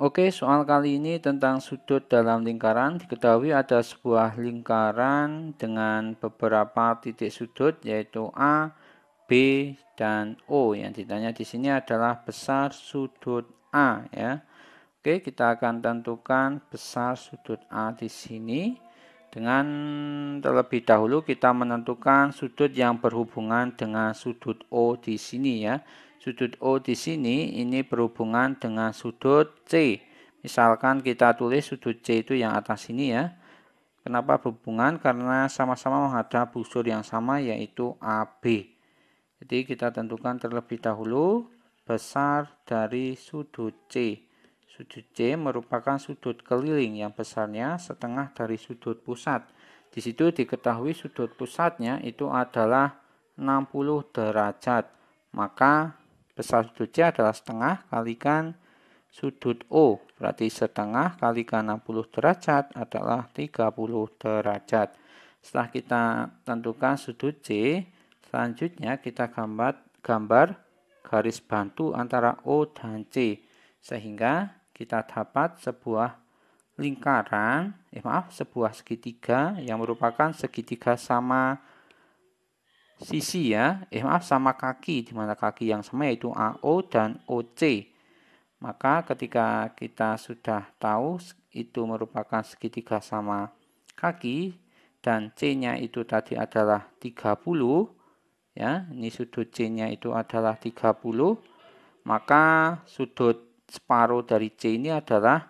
Oke, soal kali ini tentang sudut dalam lingkaran. Diketahui ada sebuah lingkaran dengan beberapa titik sudut yaitu A, B, dan O. Yang ditanya di sini adalah besar sudut A ya. Oke, kita akan tentukan besar sudut A di sini dengan terlebih dahulu kita menentukan sudut yang berhubungan dengan sudut O di sini ya. Sudut O di sini ini berhubungan dengan sudut C. Misalkan kita tulis sudut C itu yang atas ini ya. Kenapa berhubungan? Karena sama-sama menghadap busur yang sama yaitu AB. Jadi kita tentukan terlebih dahulu besar dari sudut C. Sudut C merupakan sudut keliling yang besarnya setengah dari sudut pusat. Di situ diketahui sudut pusatnya itu adalah 60 derajat. Maka Besar sudut C adalah setengah kalikan sudut O. Berarti setengah kalikan 60 derajat adalah 30 derajat. Setelah kita tentukan sudut C, selanjutnya kita gambar, gambar garis bantu antara O dan C. Sehingga kita dapat sebuah lingkaran, eh maaf, sebuah segitiga yang merupakan segitiga sama sisi ya, eh maaf sama kaki di mana kaki yang sama yaitu AO dan OC. Maka ketika kita sudah tahu itu merupakan segitiga sama kaki dan C-nya itu tadi adalah 30 ya, ini sudut C-nya itu adalah 30, maka sudut separuh dari C ini adalah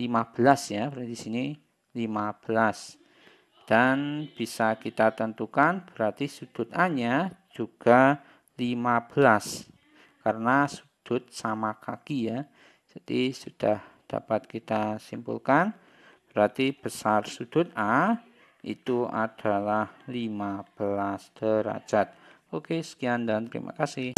15 ya, berarti di sini 15 dan bisa kita tentukan berarti sudut A-nya juga 15 karena sudut sama kaki ya. Jadi sudah dapat kita simpulkan berarti besar sudut A itu adalah 15 derajat. Oke, sekian dan terima kasih.